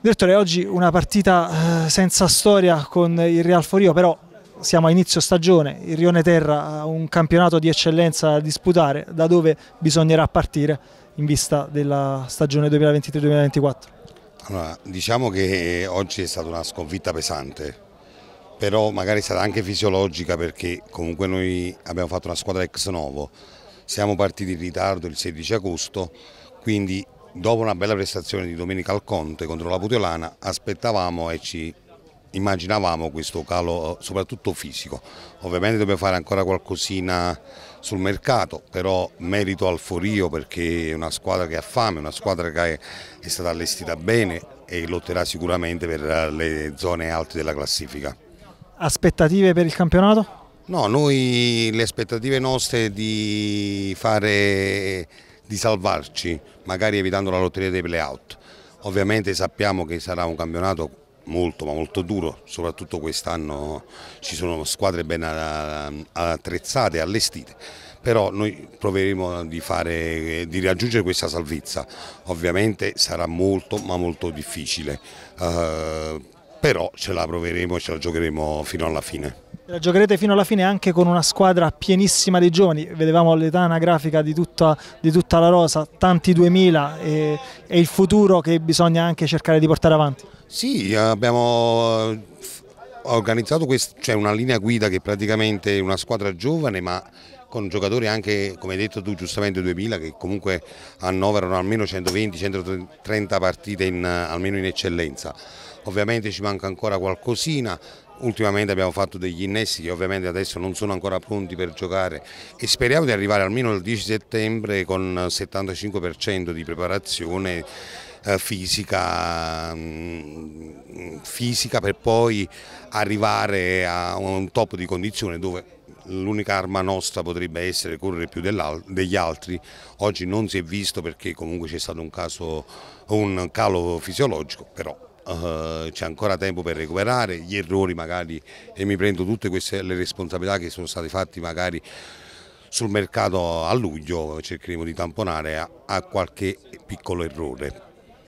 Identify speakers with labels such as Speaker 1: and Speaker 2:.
Speaker 1: Direttore, oggi una partita eh, senza storia con il Real Forio, però siamo a inizio stagione, il Rione Terra ha un campionato di eccellenza da disputare, da dove bisognerà partire in vista della stagione 2023-2024?
Speaker 2: Allora, diciamo che oggi è stata una sconfitta pesante, però magari è stata anche fisiologica perché comunque noi abbiamo fatto una squadra ex novo, siamo partiti in ritardo il 16 agosto, quindi Dopo una bella prestazione di Domenica Alconte contro la Puteolana aspettavamo e ci immaginavamo questo calo soprattutto fisico. Ovviamente dobbiamo fare ancora qualcosina sul mercato, però merito al Forio perché è una squadra che ha fame, una squadra che è stata allestita bene e lotterà sicuramente per le zone alte della classifica.
Speaker 1: Aspettative per il campionato?
Speaker 2: No, noi le aspettative nostre di fare di salvarci, magari evitando la lotteria dei playout. Ovviamente sappiamo che sarà un campionato molto ma molto duro, soprattutto quest'anno ci sono squadre ben attrezzate e allestite, però noi proveremo di, fare, di, raggiungere questa salvezza, ovviamente sarà molto ma molto difficile, eh, però ce la proveremo e ce la giocheremo fino alla fine.
Speaker 1: La giocherete fino alla fine anche con una squadra pienissima di giovani, vedevamo l'età anagrafica di tutta, di tutta, la rosa, tanti 2000 e, e il futuro che bisogna anche cercare di portare avanti.
Speaker 2: Sì, abbiamo eh, organizzato quest, cioè una linea guida che praticamente è una squadra giovane ma con giocatori anche, come hai detto tu giustamente, 2000 che comunque annoverano almeno 120-130 partite in, almeno in eccellenza. Ovviamente ci manca ancora qualcosina, ultimamente abbiamo fatto degli innesti che ovviamente adesso non sono ancora pronti per giocare e speriamo di arrivare almeno il 10 settembre con 75% di preparazione eh, fisica, mm, fisica per poi arrivare a un top di condizione dove l'unica arma nostra potrebbe essere correre più degli altri, oggi non si è visto perché comunque c'è stato un, caso, un calo fisiologico, però Uh, c'è ancora tempo per recuperare gli errori magari e mi prendo tutte queste le responsabilità che sono state fatte magari sul mercato a luglio cercheremo di tamponare a, a qualche piccolo errore